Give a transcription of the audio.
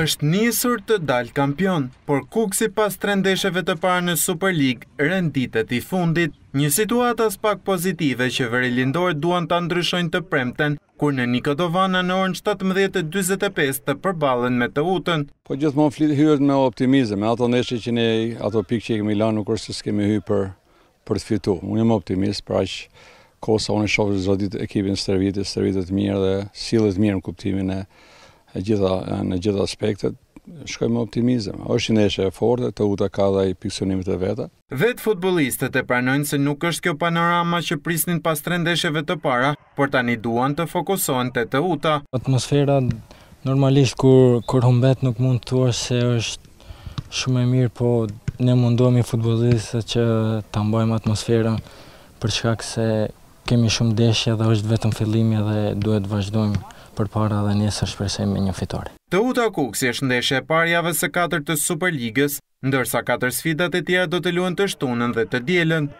është njësur të dalë kampion, por kukësi pas tre të parë në Super League renditet i fundit. Një situatas pak pozitive që vëri lindorë duan të ndryshojnë të premten, kur në Nikodovana në orën 17.25 të përbalen me të utën. Po gjithmonë flitë hyrët me optimizëm, me ato ndeshe që ne, ato pikë që i kemi lanë, nuk është s'kemi hyrë për, për të fitu. Unë jam optimist, pra që kosa unë shofë zotit ekipin së tërvitit, së tërvitit mirë dhe silët mirë në kuptimin e gjitha, në gjitha aspektet, shkojmë optimizëm. Është një ndeshje e fortë, të uta ka dhe i piksonimit e veta. Vet futbolistët e pranojnë se nuk është kjo panorama që prisnin pas tre ndeshjeve të para, por tani duan të fokusohen te të uta. Atmosfera normalisht kur kur humbet nuk mund të thuash se është shumë e mirë, po ne mundohemi futbollistët që ta mbajmë atmosfera, për shkak se kemi shumë ndeshje dhe është vetëm fillimi dhe duhet të vazhdojmë për para dhe njësër shpresoj me një fitore. Të uta kukës e shëndeshe e parjave së 4 të Superligës, ndërsa 4 sfidat e tjera do të luen të shtunën dhe të djelen,